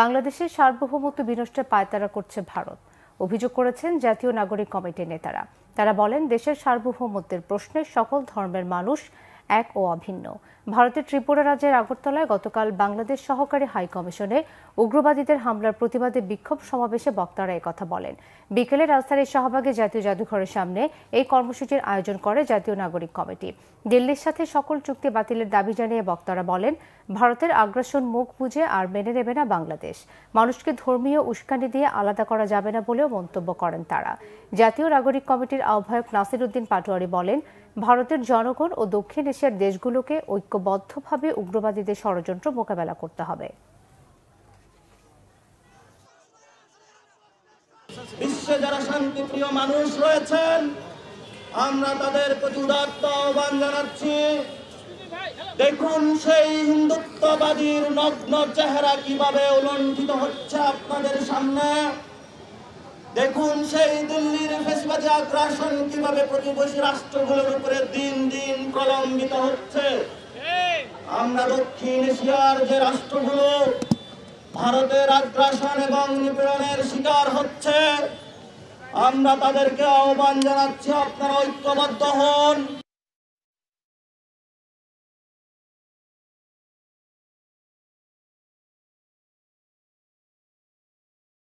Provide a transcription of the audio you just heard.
বাংলাদেশের সার্বভৌমত্ব বিনষ্টে পায়তারা করছে ভারত অভিযোগ করেছেন জাতীয় নাগরিক কমিটির নেতারা তারা বলেন দেশের সার্বভৌমত্বের প্রশ্নে সকল ধর্মের মানুষ এক ও অভিন্ন ভারতের ত্রিপুরা রাজ্যের আগরতলায় গতকাল বাংলাদেশ সহকারী হাই কমিশনে উগ্রবাদীদের হামলার প্রতিবাদে বিক্ষোভ সমাবেশে বক্তারা কথা বলেন বিকেলে রাজধানীর শাহবাগে জাতীয় জাদুঘরের সামনে এই কর্মসূচির আয়োজন করে জাতীয় নাগরিক কমিটি দিল্লির সাথে সকল চুক্তি বাতিলের দাবি জানিয়ে বক্তারা বলেন ভারতের আগ্রাসন মুখ বুঝে আর মেনে নেবে না বাংলাদেশ মানুষকে ধর্মীয় উস্কানি দিয়ে আলাদা করা যাবে না বলেও মন্তব্য করেন তারা জাতীয় নাগরিক কমিটির আহ্বায়ক নাসির উদ্দিন পাটোয়ারি বলেন ভারতের জনগণ ও দক্ষিণ এশিয়ার দেশগুলোকে ঐক্যবদ্ধভাবে উগ্রবাদীদের ষড়যন্ত্র মোকাবেলা করতে হবে বিশ্বে যারা শান্তিপ্রিয় মানুষ রয়েছেন আমরা তাদের প্রতি উদাত্ত আহ্বান জানাচ্ছি দেখুন সেই হিন্দুত্ববাদীর নগ্ন চেহারা কিভাবে উলঙ্ঘিত হচ্ছে আপনাদের সামনে দেখুন সেই দিল্লির ফেসবাদী আগ্রাসন কিভাবে প্রতিবেশী রাষ্ট্রগুলোর উপরে দিন দিন প্রলম্বিত হচ্ছে আমরা দক্ষিণ এশিয়ার যে রাষ্ট্রগুলো ভারতের আগ্রাসন এবং নিপীড়নের শিকার হচ্ছে আমরা তাদেরকে আহ্বান জানাচ্ছি আপনারা ঐক্যবদ্ধ হন